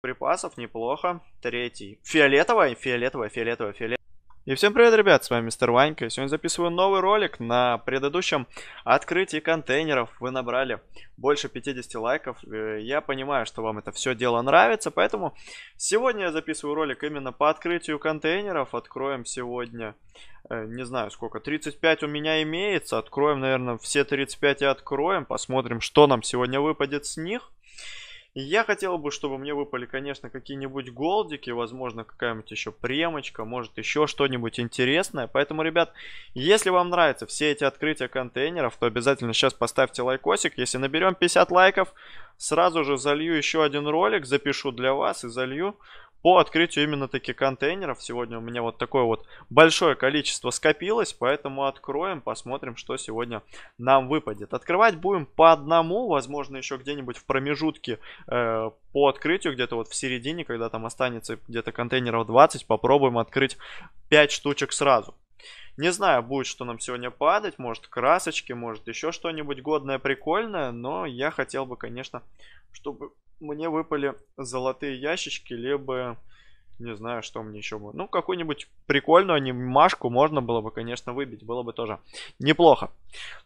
Припасов неплохо. Третий. Фиолетовая, фиолетовая, фиолетовая, фиолетовая. И всем привет, ребят, с вами мистер Ванька. Сегодня записываю новый ролик. На предыдущем открытии контейнеров вы набрали больше 50 лайков. Э, я понимаю, что вам это все дело нравится, поэтому сегодня я записываю ролик именно по открытию контейнеров. Откроем сегодня, э, не знаю сколько, 35 у меня имеется. Откроем, наверное, все 35 и откроем. Посмотрим, что нам сегодня выпадет с них я хотел бы, чтобы мне выпали, конечно, какие-нибудь голдики, возможно, какая-нибудь еще премочка, может, еще что-нибудь интересное. Поэтому, ребят, если вам нравятся все эти открытия контейнеров, то обязательно сейчас поставьте лайкосик. Если наберем 50 лайков, сразу же залью еще один ролик, запишу для вас и залью по открытию именно таких контейнеров. Сегодня у меня вот такое вот большое количество скопилось, поэтому откроем, посмотрим, что сегодня нам выпадет. Открывать будем по одному, возможно, еще где-нибудь в промежутке э, по открытию, где-то вот в середине, когда там останется где-то контейнеров 20, попробуем открыть 5 штучек сразу. Не знаю, будет что нам сегодня падать, может красочки, может еще что-нибудь годное, прикольное, но я хотел бы, конечно, чтобы мне выпали золотые ящички, либо не знаю, что мне еще будет. Ну, какую-нибудь прикольную анимашку можно было бы, конечно, выбить. Было бы тоже неплохо.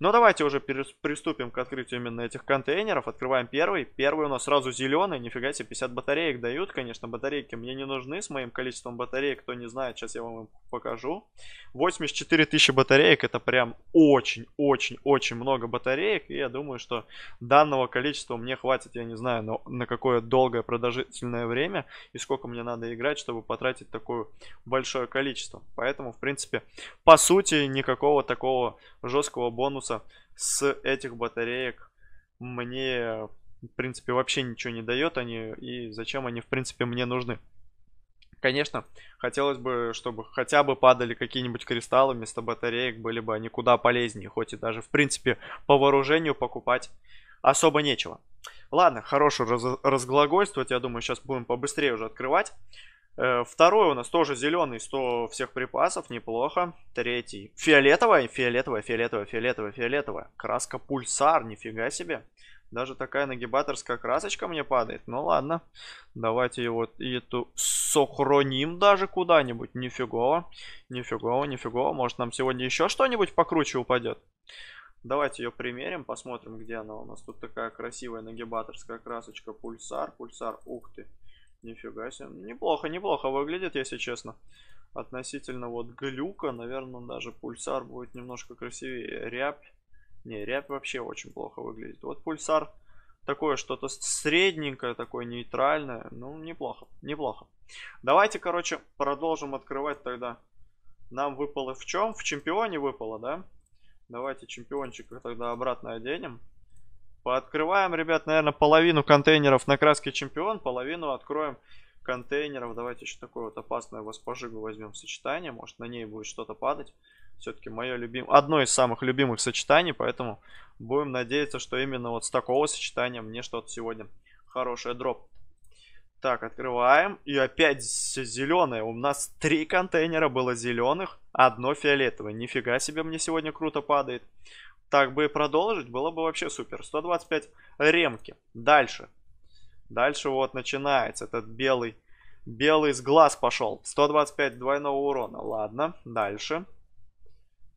Но давайте уже приступим к открытию именно этих контейнеров. Открываем первый. Первый у нас сразу зеленый. Нифига себе, 50 батареек дают. Конечно, батарейки мне не нужны с моим количеством батареек. Кто не знает, сейчас я вам покажу. 84 тысячи батареек. Это прям очень-очень-очень много батареек. И я думаю, что данного количества мне хватит, я не знаю, на, на какое долгое продолжительное время. И сколько мне надо играть чтобы потратить такое большое количество. Поэтому, в принципе, по сути, никакого такого жесткого бонуса с этих батареек мне, в принципе, вообще ничего не дает. Они, и зачем они, в принципе, мне нужны? Конечно, хотелось бы, чтобы хотя бы падали какие-нибудь кристаллы вместо батареек, были бы они куда полезнее, хоть и даже, в принципе, по вооружению покупать особо нечего. Ладно, хорошо раз разглагольствовать, я думаю, сейчас будем побыстрее уже открывать. Э, второй у нас тоже зеленый, 100 всех припасов, неплохо. Третий. Фиолетовая, фиолетовая, фиолетовая, фиолетовая, фиолетовая. Краска пульсар, нифига себе. Даже такая нагибаторская красочка мне падает. Ну ладно, давайте вот эту сохраним даже куда-нибудь. Нифигово, нифигово, нифигово. Может нам сегодня еще что-нибудь покруче упадет. Давайте ее примерим, посмотрим, где она у нас. Тут такая красивая нагибаторская красочка. Пульсар, пульсар, ух ты. Нифига себе. Неплохо, неплохо выглядит, если честно. Относительно вот глюка, наверное, даже пульсар будет немножко красивее. Рябь. Не, рябь вообще очень плохо выглядит. Вот пульсар такое что-то средненькое, такое нейтральное. Ну, неплохо, неплохо. Давайте, короче, продолжим открывать тогда. Нам выпало в чем? В чемпионе выпало, да? Давайте чемпиончика тогда обратно оденем. Пооткрываем, ребят, наверное, половину контейнеров на краске чемпион, половину откроем контейнеров. Давайте еще такое вот опасное воспожигу возьмем сочетание. Может, на ней будет что-то падать. Все-таки мое любимое, одно из самых любимых сочетаний, поэтому будем надеяться, что именно вот с такого сочетания мне что-то сегодня хорошее дроп. Так, открываем. И опять зеленое. У нас три контейнера было зеленых, одно фиолетовое. Нифига себе, мне сегодня круто падает так бы и продолжить, было бы вообще супер. 125 ремки. Дальше. Дальше вот начинается этот белый, белый с глаз пошел. 125 двойного урона. Ладно, дальше.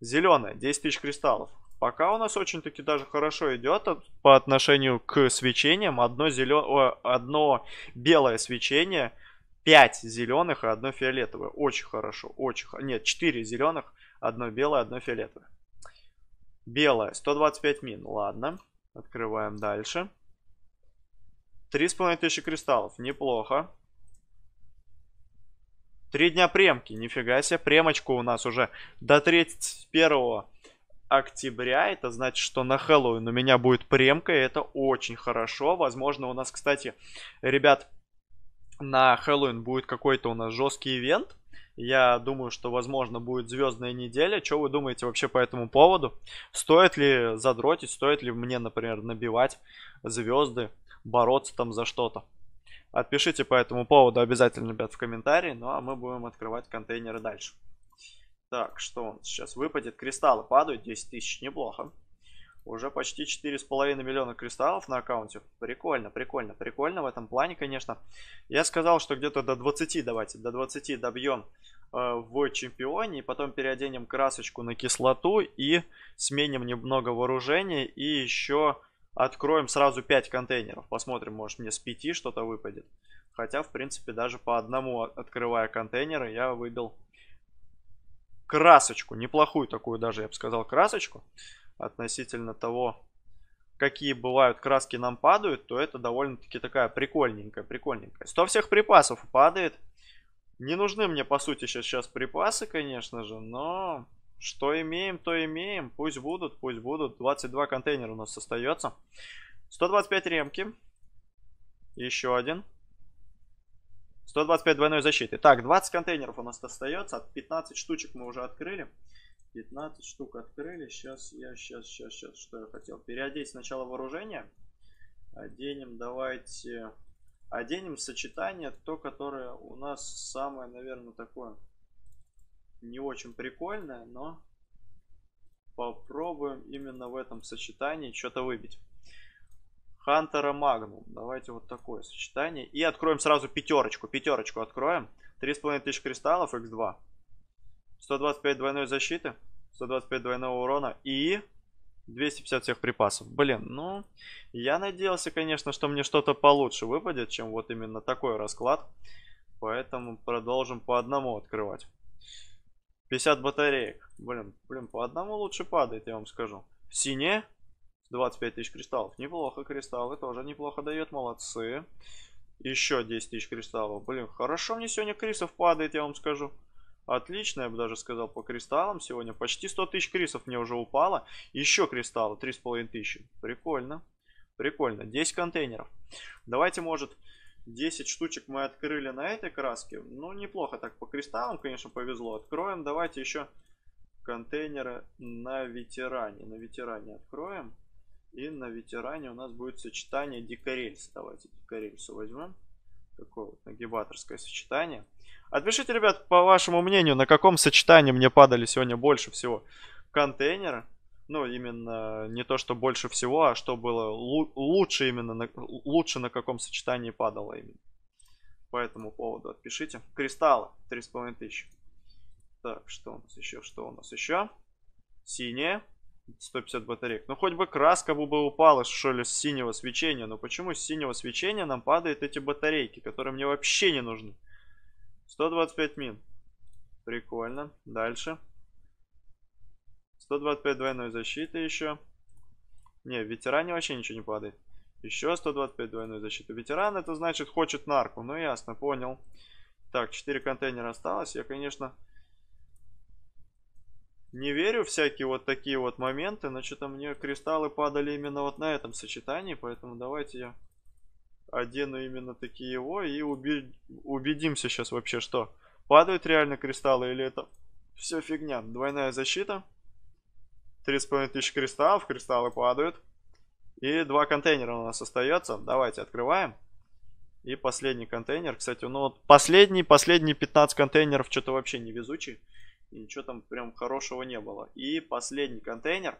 Зеленая, 10 тысяч кристаллов. Пока у нас очень-таки даже хорошо идет по отношению к свечениям. Одно, зелё... одно белое свечение, 5 зеленых и одно фиолетовое. Очень хорошо, очень... Нет, 4 зеленых, одно белое, одно фиолетовое. Белая, 125 мин, ладно. Открываем дальше. тысячи кристаллов, неплохо. Три дня премки, нифига себе. Премочка у нас уже до 31 октября. Это значит, что на Хэллоуин у меня будет премка, и это очень хорошо. Возможно, у нас, кстати, ребят, на Хэллоуин будет какой-то у нас жесткий ивент. Я думаю, что, возможно, будет звездная неделя. Что вы думаете вообще по этому поводу? Стоит ли задротить, стоит ли мне, например, набивать звезды, бороться там за что-то? Отпишите по этому поводу обязательно, ребят, в комментарии. Ну, а мы будем открывать контейнеры дальше. Так, что он сейчас выпадет? Кристаллы падают, 10 тысяч, неплохо. Уже почти 4,5 миллиона кристаллов на аккаунте. Прикольно, прикольно, прикольно в этом плане, конечно. Я сказал, что где-то до 20 давайте, до 20 добьем э, в чемпионе. И потом переоденем красочку на кислоту и сменим немного вооружения. И еще откроем сразу 5 контейнеров. Посмотрим, может мне с 5 что-то выпадет. Хотя, в принципе, даже по одному открывая контейнеры, я выбил красочку. Неплохую такую даже, я бы сказал, красочку относительно того, какие бывают краски нам падают, то это довольно-таки такая прикольненькая, прикольненькая. 100 всех припасов падает. Не нужны мне, по сути, сейчас, сейчас припасы, конечно же, но что имеем, то имеем. Пусть будут, пусть будут. 22 контейнера у нас остается. 125 ремки. Еще один. 125 двойной защиты. Так, 20 контейнеров у нас остается. от 15 штучек мы уже открыли. 15 штук открыли. Сейчас я, сейчас, сейчас, сейчас, что я хотел. Переодеть сначала вооружение. Оденем, давайте, оденем сочетание, то, которое у нас самое, наверное, такое не очень прикольное, но попробуем именно в этом сочетании что-то выбить. Хантера Магнум. Давайте вот такое сочетание. И откроем сразу пятерочку. Пятерочку откроем. 3500 кристаллов, x2. 125 двойной защиты, 125 двойного урона и 250 всех припасов. Блин, ну, я надеялся, конечно, что мне что-то получше выпадет, чем вот именно такой расклад. Поэтому продолжим по одному открывать. 50 батареек. Блин, блин, по одному лучше падает, я вам скажу. В сине 25 тысяч кристаллов. Неплохо, кристаллы тоже неплохо дает, молодцы. Еще 10 тысяч кристаллов. Блин, хорошо мне сегодня крисов падает, я вам скажу. Отлично, я бы даже сказал по кристаллам сегодня. Почти 100 тысяч крисов мне уже упало. Еще кристаллы, 3,5 тысячи. Прикольно. Прикольно. 10 контейнеров. Давайте, может, 10 штучек мы открыли на этой краске. Ну, неплохо так по кристаллам, конечно, повезло. Откроем. Давайте еще контейнеры на ветеране. На ветеране откроем. И на ветеране у нас будет сочетание дикорельс. Давайте дикорельсу возьмем. Такое вот нагибаторское сочетание. Отпишите, ребят, по вашему мнению, на каком сочетании мне падали сегодня больше всего контейнеры. Ну, именно не то, что больше всего, а что было лучше именно, на, лучше на каком сочетании падало именно. По этому поводу отпишите. Кристаллы, 3500. Так, что у нас еще, что у нас еще? Синие, 150 батареек. Ну хоть бы краска бы упала, что ли, с синего свечения. Но почему с синего свечения нам падают эти батарейки, которые мне вообще не нужны? 125 мин. Прикольно. Дальше. 125 двойной защиты еще. Не, ветеране вообще ничего не падает. Еще 125 двойной защиты. Ветеран это значит хочет нарку. Ну ясно, понял. Так, 4 контейнера осталось. Я, конечно, не верю всякие вот такие вот моменты, но что-то а мне кристаллы падали именно вот на этом сочетании, поэтому давайте я одену именно такие его и уби... убедимся сейчас вообще, что падают реально кристаллы или это все фигня. Двойная защита, 3,5 тысяч кристаллов, кристаллы падают и два контейнера у нас остается. Давайте открываем. И последний контейнер, кстати, ну вот последний, последние 15 контейнеров что-то вообще невезучие и ничего там прям хорошего не было. И последний контейнер.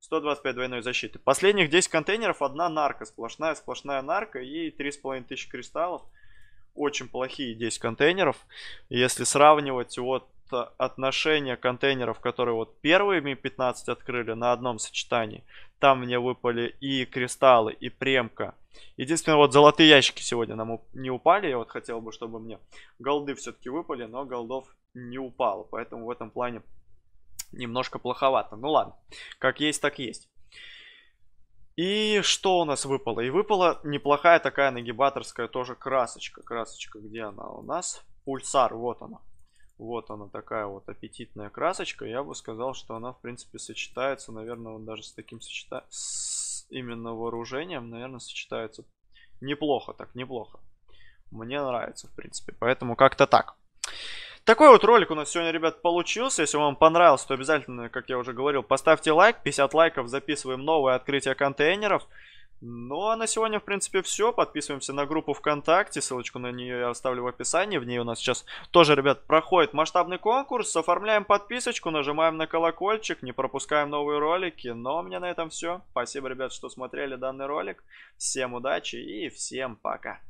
125 двойной защиты. Последних 10 контейнеров одна нарка. Сплошная, сплошная нарка и 3500 кристаллов. Очень плохие 10 контейнеров. Если сравнивать вот отношение контейнеров, которые вот первыми 15 открыли на одном сочетании, там мне выпали и кристаллы, и премка. Единственное, вот золотые ящики сегодня нам не упали. Я вот хотел бы, чтобы мне голды все-таки выпали, но голдов не упала. Поэтому в этом плане немножко плоховато. Ну ладно, как есть, так есть. И что у нас выпало? И выпала неплохая такая нагибаторская тоже красочка. Красочка, где она у нас? Пульсар, вот она. Вот она такая вот аппетитная красочка. Я бы сказал, что она, в принципе, сочетается, наверное, вот даже с таким сочета... с именно вооружением, наверное, сочетается неплохо так, неплохо. Мне нравится, в принципе. Поэтому как-то так. Такой вот ролик у нас сегодня, ребят, получился. Если вам понравился, то обязательно, как я уже говорил, поставьте лайк. 50 лайков, записываем новое открытие контейнеров. Ну а на сегодня, в принципе, все. Подписываемся на группу ВКонтакте. Ссылочку на нее я оставлю в описании. В ней у нас сейчас тоже, ребят, проходит масштабный конкурс. Оформляем подписочку, нажимаем на колокольчик, не пропускаем новые ролики. Но у а меня на этом все. Спасибо, ребят, что смотрели данный ролик. Всем удачи и всем пока.